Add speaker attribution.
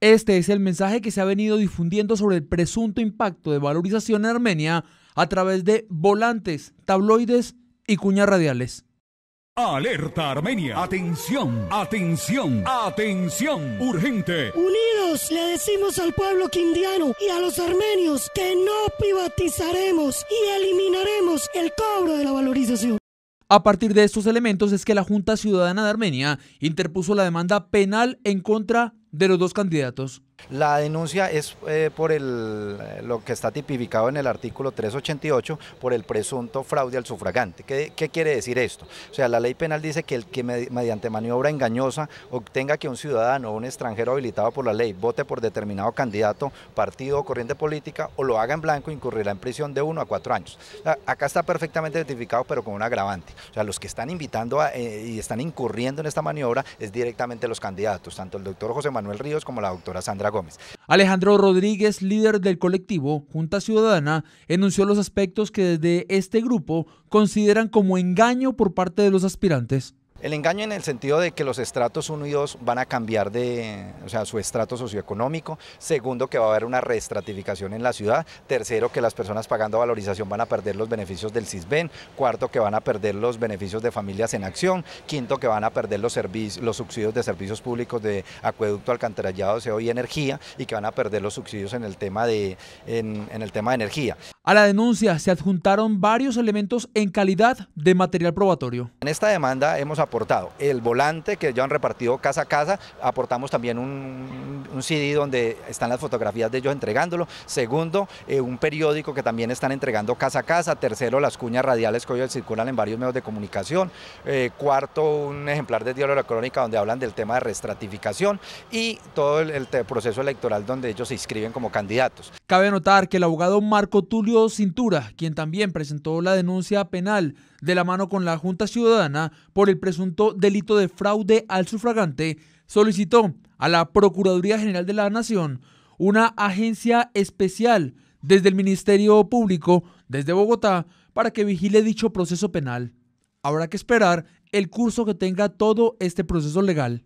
Speaker 1: Este es el mensaje que se ha venido difundiendo sobre el presunto impacto de valorización en Armenia a través de volantes, tabloides y cuñas radiales. Alerta Armenia. Atención, atención, atención. Urgente.
Speaker 2: Unidos le decimos al pueblo quindiano y a los armenios que no privatizaremos y eliminaremos el cobro de la valorización.
Speaker 1: A partir de estos elementos es que la Junta Ciudadana de Armenia interpuso la demanda penal en contra de los dos
Speaker 2: candidatos la denuncia es eh, por el, eh, lo que está tipificado en el artículo 388 por el presunto fraude al sufragante. ¿Qué, quiere decir esto? O sea, la ley penal dice que el que mediante maniobra engañosa obtenga que un ciudadano o un extranjero habilitado por la ley vote por determinado candidato, partido o corriente política o lo haga en blanco incurrirá en prisión de uno a cuatro años. acá está perfectamente identificado pero con un agravante. O sea, los que están invitando eh, y están incurriendo en esta maniobra es directamente los candidatos, tanto el doctor José Manuel Ríos como la doctora Sandra Gómez.
Speaker 1: Alejandro Rodríguez, líder del colectivo Junta Ciudadana, enunció los aspectos que desde este grupo consideran como engaño por parte de los aspirantes.
Speaker 2: El engaño en el sentido de que los estratos 1 y 2 van a cambiar de, o sea, su estrato socioeconómico. Segundo, que va a haber una reestratificación en la ciudad. Tercero, que las personas pagando valorización van a perder los beneficios del CISBEN. Cuarto, que van a perder los beneficios de familias en acción. Quinto, que van a perder los, subsidios de servicios públicos de acueducto, alcantarillado, CO y energía. Y que van a perder los subsidios en el tema de, el tema de energía. A la denuncia se adjuntaron varios elementos en calidad de material probatorio. En esta demanda hemos el volante que ellos han repartido casa a casa, aportamos también un, CD donde están las fotografías de ellos entregándolo. Segundo, eh, un periódico que también están entregando casa a casa. Tercero, las cuñas radiales que hoy circulan en varios medios de comunicación. Eh, cuarto, un ejemplar de Diario de la Crónica donde hablan del tema de restratificación y todo el, proceso electoral donde ellos se inscriben como candidatos.
Speaker 1: Cabe notar que el abogado Marco Tulio Cintura, quien también presentó la denuncia penal de la mano con la Junta Ciudadana por el presupuesto delito de fraude al sufragante, solicitó a la Procuraduría General de la Nación una agencia especial desde el Ministerio Público, desde Bogotá, para que vigile dicho proceso penal. Habrá que esperar el curso que tenga todo este proceso legal.